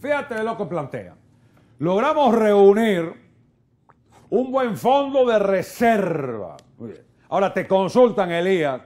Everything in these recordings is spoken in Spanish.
Fíjate lo que plantea. Logramos reunir un buen fondo de reserva. Ahora te consultan, Elías,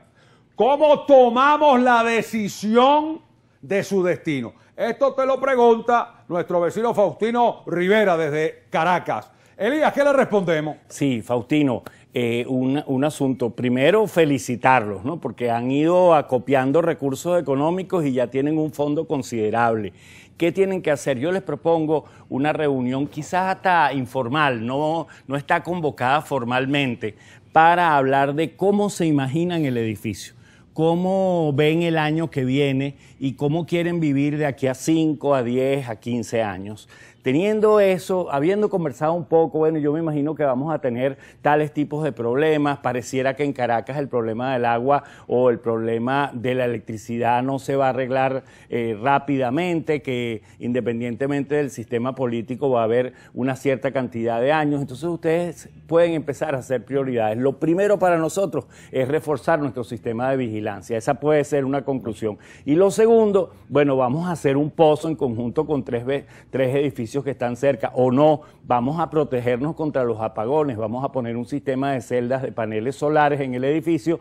¿cómo tomamos la decisión de su destino? Esto te lo pregunta nuestro vecino Faustino Rivera desde Caracas. Elías, ¿qué le respondemos? Sí, Faustino, eh, un, asunto. Primero, felicitarlos, ¿no? Porque han ido acopiando recursos económicos y ya tienen un fondo considerable. ¿Qué tienen que hacer? Yo les propongo una reunión quizás hasta informal, no, no está convocada formalmente, para hablar de cómo se imaginan el edificio cómo ven el año que viene y cómo quieren vivir de aquí a 5, a 10, a 15 años. Teniendo eso, habiendo conversado un poco, bueno, yo me imagino que vamos a tener tales tipos de problemas. Pareciera que en Caracas el problema del agua o el problema de la electricidad no se va a arreglar eh, rápidamente, que independientemente del sistema político va a haber una cierta cantidad de años. Entonces ustedes pueden empezar a hacer prioridades. Lo primero para nosotros es reforzar nuestro sistema de vigilancia. Esa puede ser una conclusión. Y lo segundo, bueno, vamos a hacer un pozo en conjunto con tres, tres edificios que están cerca o no, vamos a protegernos contra los apagones, vamos a poner un sistema de celdas de paneles solares en el edificio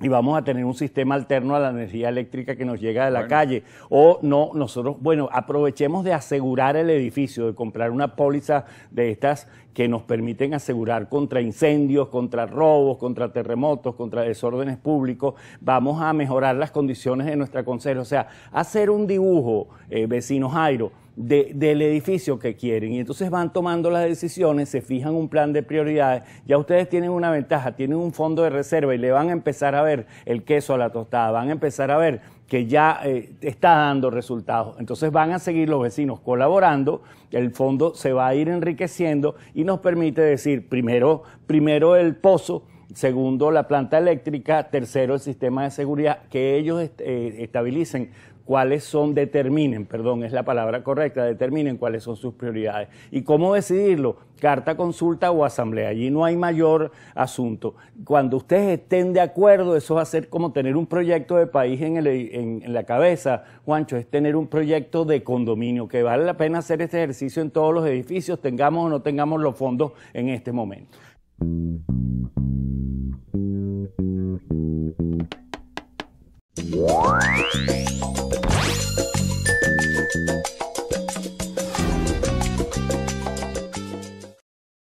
y vamos a tener un sistema alterno a la energía eléctrica que nos llega de la calle. O no, nosotros, bueno, aprovechemos de asegurar el edificio, de comprar una póliza de estas que nos permiten asegurar contra incendios, contra robos, contra terremotos, contra desórdenes públicos. Vamos a mejorar las condiciones de nuestra consejo. O sea, hacer un dibujo, eh, vecino Jairo, del edificio que quieren. Y entonces van tomando las decisiones, se fijan un plan de prioridades. Ya ustedes tienen una ventaja, tienen un fondo de reserva y le van a empezar a ver el queso a la tostada, van a empezar a ver que ya eh, está dando resultados. Entonces van a seguir los vecinos colaborando, el fondo se va a ir enriqueciendo y nos permite decir primero, primero el pozo, Segundo, la planta eléctrica. Tercero, el sistema de seguridad. Que ellos eh, estabilicen cuáles son, determinen, perdón, es la palabra correcta, determinen cuáles son sus prioridades. ¿Y cómo decidirlo? Carta, consulta o asamblea. Allí no hay mayor asunto. Cuando ustedes estén de acuerdo, eso va a ser como tener un proyecto de país en, en la cabeza, Juancho, es tener un proyecto de condominio, que vale la pena hacer este ejercicio en todos los edificios, tengamos o no tengamos los fondos en este momento. What?